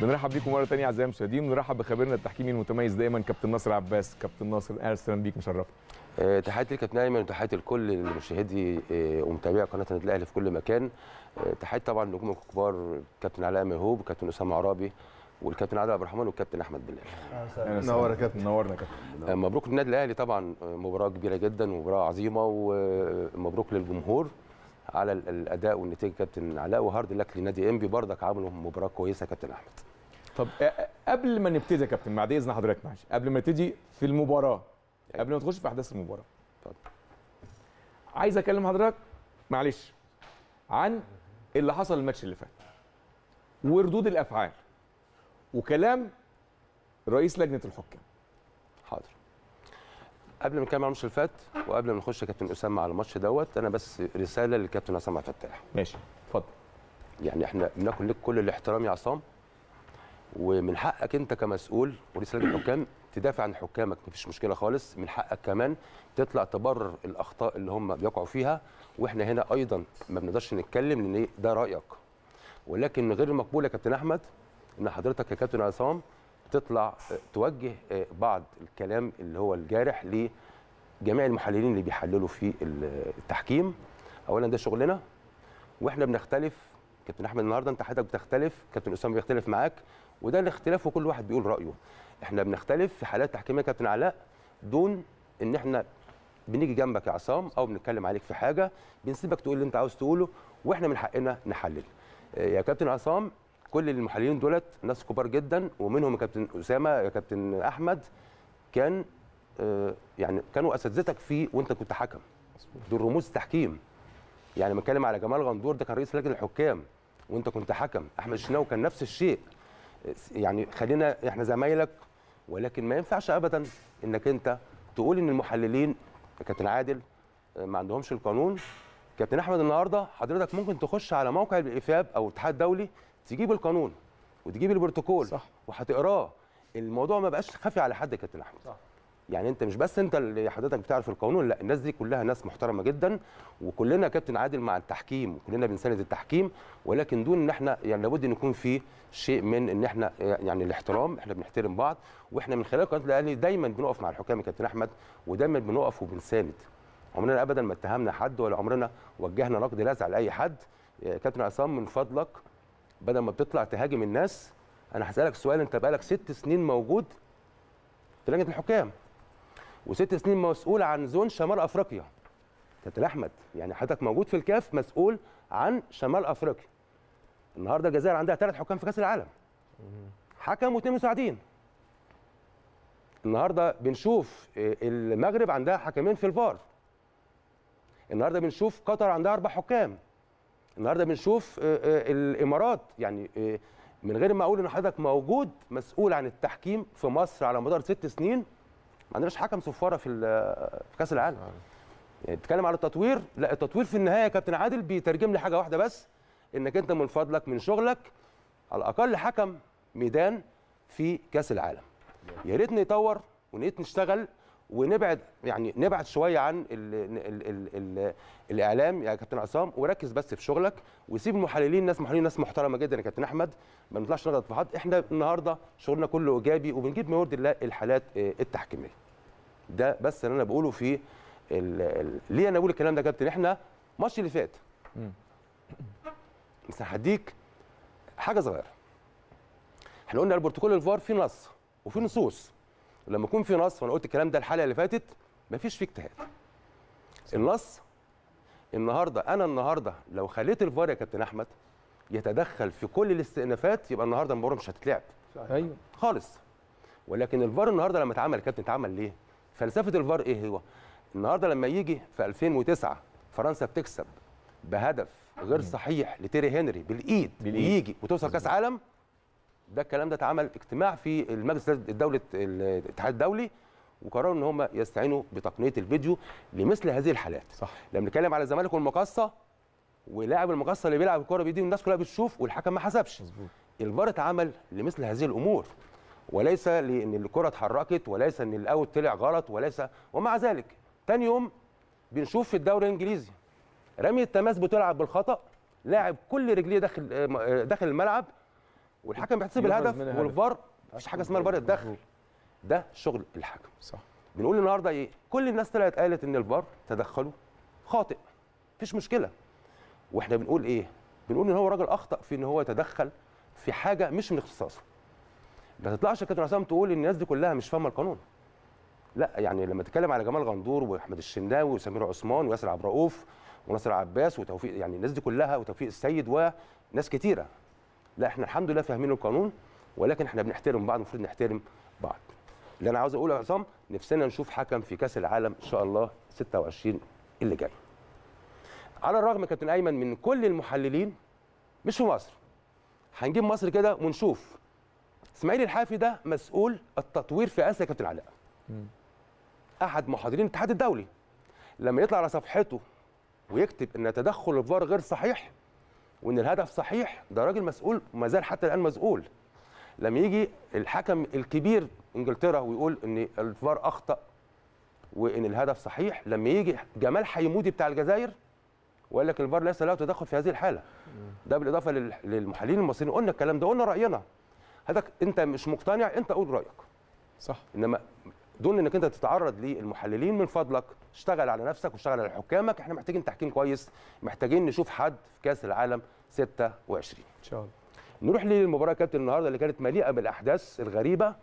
بنرحب بيكم مره ثانيه اعزائي المشاهدين ونرحب بخبيرنا التحكيمي المتميز دائما كابتن ناصر عباس كابتن ناصر اهلا وسهلا بيك مشرفنا آه، تحياتي لك ايمن وتحياتي لكل مشاهدي آه، ومتابعي قناه النادي الاهلي في كل مكان آه، تحياتي طبعا لنجوم الكبار كابتن علاء مهوب كابتن اسامه عرابي والكابتن عادل عبد الرحمن والكابتن احمد بلال يا كابتن نورنا كابتن مبروك للنادي الاهلي طبعا مباراه كبيره جدا ومباراه عظيمه ومبروك للجمهور على الاداء والنتيجه كابتن علاء وهارد لك لنادي انبي برضك عامل مباراه كويسه كابتن احمد طب آه، آه، قبل ما نبتدي يا كابتن بعد اذن حضرتك معلش قبل ما نبتدي في المباراه قبل ما تخش في احداث المباراه اتفضل عايز اكلم حضرتك معلش عن اللي حصل الماتش اللي فات وردود الافعال وكلام رئيس لجنه الحكام حاضر قبل ما نكمل الماتش اللي فات وقبل ما نخش يا كابتن اسامه على الماتش دوت انا بس رساله للكابتن عصام عبد الفتاح ماشي اتفضل يعني احنا بناكل لك كل الاحترام يا عصام ومن حقك انت كمسؤول ورئيس لجنه الحكام تدافع عن حكامك مفيش مشكله خالص من حقك كمان تطلع تبرر الاخطاء اللي هم بيقعوا فيها واحنا هنا ايضا ما بنقدرش نتكلم لان إيه؟ ده رايك ولكن غير المقبول يا كابتن احمد ان حضرتك يا كابتن عصام تطلع آه، توجه آه، بعض الكلام اللي هو الجارح لجميع المحللين اللي بيحللوا في التحكيم اولا ده شغلنا واحنا بنختلف كابتن احمد النهارده انت حضرتك بتختلف كابتن اسامه بيختلف معاك وده الاختلاف وكل واحد بيقول رايه احنا بنختلف في حالات تحكيميه كابتن علاء دون ان احنا بنيجي جنبك يا عصام او بنتكلم عليك في حاجه بنسيبك تقول اللي انت عاوز تقوله واحنا من حقنا نحلل آه، يا كابتن عصام كل المحللين دولت ناس كبار جدا ومنهم كابتن اسامه يا كابتن احمد كان آه، يعني كانوا اساتذتك فيه وانت كنت حكم دول رموز تحكيم يعني بنتكلم على جمال غندور ده كان رئيس لجنه الحكام وانت كنت حكم احمد الشناوي كان نفس الشيء يعني خلينا احنا زمايلك ولكن ما ينفعش ابدا انك انت تقول ان المحللين كابتن عادل آه، ما عندهمش القانون كابتن احمد النهارده حضرتك ممكن تخش على موقع الافاب او الاتحاد الدولي تجيب القانون وتجيب البروتوكول صح وهتقراه الموضوع ما بقاش خفي على حد يا كابتن احمد صح. يعني انت مش بس انت اللي حضرتك بتعرف القانون لا الناس دي كلها ناس محترمه جدا وكلنا كابتن عادل مع التحكيم وكلنا بنساند التحكيم ولكن دون ان احنا يعني لابد ان يكون في شيء من ان احنا يعني الاحترام احنا بنحترم بعض واحنا من خلال قناه الاهلي دايما بنقف مع الحكام يا كابتن احمد ودايما بنقف وبنساند عمرنا ابدا ما اتهمنا حد ولا عمرنا وجهنا نقد لاذع لاي حد كابتن عصام من فضلك بدل ما بتطلع تهاجم الناس انا هسالك سؤال انت بقالك ست سنين موجود في لجنه الحكام وست سنين مسؤول عن زون شمال افريقيا كابتن احمد يعني حضرتك موجود في الكاف مسؤول عن شمال افريقيا النهارده الجزائر عندها ثلاث حكام في كاس العالم حكم واثنين مساعدين النهارده بنشوف آه، المغرب عندها حكمين في الفار النهارده بنشوف قطر عندها اربع حكام النهارده بنشوف آه، آه، الامارات يعني من غير ما اقول ان حضرتك موجود مسؤول عن التحكيم في مصر على مدار ست سنين ما عندناش حكم صفاره في في كاس العالم يعني تتكلم على التطوير لا التطوير في النهايه يا كابتن عادل بيترجم لي حاجه واحده بس انك انت من فضلك من شغلك على الاقل حكم ميدان في كاس العالم يا ريت نطور ونيت نشتغل ونبعد يعني نبعد شويه عن الـ الـ الـ الـ الاعلام يا كابتن عصام وركز بس في شغلك وسيب المحللين ناس محللين ناس محترمه جدا يا كابتن احمد ما نطلعش نغلط في حد احنا النهارده شغلنا كله ايجابي وبنجيب ما يرضي الله الحالات آه، التحكيميه ده بس اللي انا بقوله في ليه انا بقول الكلام ده يا كابتن احنا الماتش اللي فات بس هديك حاجه صغيره احنا قلنا البروتوكول الفار فيه نص وفيه نصوص ولما يكون في نص وانا قلت الكلام ده الحلقه اللي فاتت مفيش فيه اجتهاد النص النهارده انا النهارده لو خليت الفار يا كابتن احمد يتدخل في كل الاستئنافات يبقى النهارده المباراه مش هتتلعب ايوه خالص ولكن الفار النهارده لما اتعمل كابتن اتعمل ليه فلسفه الفار ايه هو النهارده لما يجي في 2009 فرنسا بتكسب بهدف غير صحيح لتيري هنري بالايد, بالإيد. يجي وتوصل كاس عالم ده الكلام ده اتعمل اجتماع في المجلس الدولي الاتحاد الدولي وقرروا ان هم يستعينوا بتقنيه الفيديو لمثل هذه الحالات صح لما بنتكلم على الزمالك والمقصه ولاعب المقصه اللي بيلعب الكوره بيديه والناس كلها بتشوف والحكم ما حسبش مظبوط الفار اتعمل لمثل هذه الامور وليس لان الكره اتحركت وليس ان الاوت طلع غلط وليس ومع ذلك تاني يوم بنشوف في الدوري الانجليزي رمي التماس بتلعب بالخطا لاعب كل رجليه داخل آه، آه، داخل الملعب والحكم بيحتسب الهدف والفار مفيش حاجه اسمها الفار يتدخل ده شغل الحكم صح بنقول النهارده ايه كل الناس طلعت قالت ان الفار تدخله خاطئ مفيش مشكله واحنا بنقول ايه بنقول ان هو راجل اخطا في ان هو يتدخل في حاجه مش من اختصاصه ما تطلعش كابتن عصام تقول ان الناس دي كلها مش فاهمه القانون لا يعني لما تتكلم على جمال غندور واحمد الشناوي وسمير عثمان وياسر عبد الرؤوف وناصر عباس وتوفيق يعني الناس دي كلها وتوفيق السيد وناس كتيره لا احنا الحمد لله فاهمين القانون ولكن احنا بنحترم بعض المفروض نحترم بعض اللي انا عاوز اقوله يا عصام نفسنا نشوف حكم في كاس العالم ان شاء الله 26 اللي جاي على الرغم كابتن ايمن من كل المحللين مش في مصر هنجيب مصر كده ونشوف اسماعيل الحافي ده مسؤول التطوير في اسيا كابتن علاء احد محاضرين الاتحاد الدولي لما يطلع على صفحته ويكتب ان تدخل الفار غير صحيح وان الهدف صحيح ده راجل مسؤول وما زال حتى الان مسؤول لما يجي الحكم الكبير انجلترا ويقول ان الفار اخطا وان الهدف صحيح لما يجي جمال حيمودي بتاع الجزائر وقال لك الفار ليس له تدخل في هذه الحاله ده بالاضافه للمحللين المصريين قلنا الكلام ده قلنا راينا هذاك انت مش مقتنع انت قول رايك صح انما دون انك انت تتعرض للمحللين من فضلك اشتغل على نفسك واشتغل على حكامك احنا محتاجين تحكيم كويس محتاجين نشوف حد في كاس العالم 26 ان شاء الله نروح للمباراه كابتن النهارده اللي كانت مليئه بالاحداث الغريبه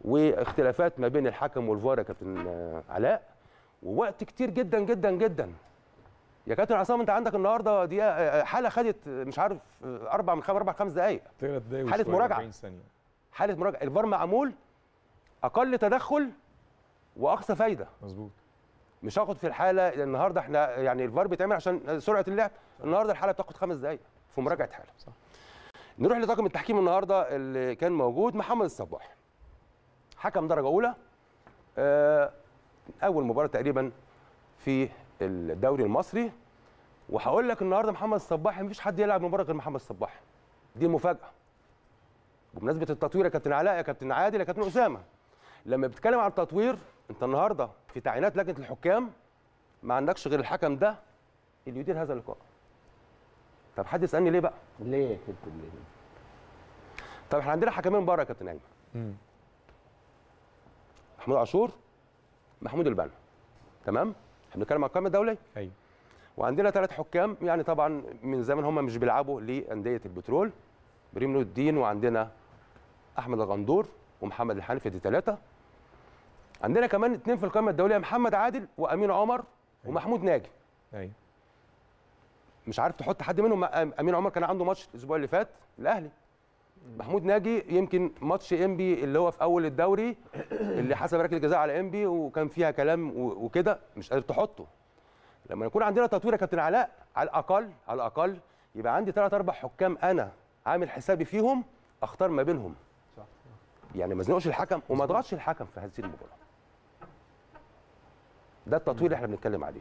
واختلافات ما بين الحكم والفار يا كابتن آه، علاء ووقت كتير جدا جدا جدا يا كابتن عصام انت عندك النهارده دي آه، حاله خدت آه، مش عارف اربع من خمس اربع خمس دقائق حاله مراجعه حاله مراجعه الفار معمول اقل تدخل واقصى فايده مظبوط مش هاخد في الحاله النهارده احنا يعني الفار بيتعمل عشان سرعه اللعب النهارده الحاله بتاخد خمس دقائق في مراجعه حاله صح. نروح لطاقم التحكيم النهارده اللي كان موجود محمد الصباح حكم درجه اولى آه، اول مباراه تقريبا في الدوري المصري وهقول لك النهارده محمد الصباح مفيش حد يلعب مباراه غير محمد الصباح دي مفاجاه بمناسبه التطوير يا كابتن علاء يا كابتن عادل يا كابتن اسامه لما بتتكلم عن التطوير انت النهارده في تعيينات لجنه الحكام ما عندكش غير الحكم ده اللي يدير هذا اللقاء طب حد يسالني ليه بقى ليه يا كابتن ليه طب احنا عندنا حكمين بره يا كابتن ايمن محمود عاشور محمود البنا تمام احنا بنتكلم عن القائمه الدوليه ايوه وعندنا ثلاث حكام يعني طبعا من زمان هم مش بيلعبوا لانديه البترول بريم نور الدين وعندنا احمد الغندور ومحمد الحنفي دي ثلاثه عندنا كمان اثنين في القائمه الدوليه محمد عادل وامين عمر أيوه. ومحمود ناجي ايوه مش عارف تحط حد منهم امين عمر كان عنده ماتش الاسبوع اللي فات الاهلي محمود ناجي يمكن ماتش انبي اللي هو في اول الدوري اللي حسب ركله جزاء على انبي وكان فيها كلام وكده مش قادر تحطه لما يكون عندنا تطوير يا كابتن علاء على الاقل على الاقل يبقى عندي ثلاث اربع حكام انا عامل حسابي فيهم اختار ما بينهم صح يعني ما زنقش الحكم وما اضغطش الحكم في هذه المباراه ده التطوير اللي احنا بنتكلم عليه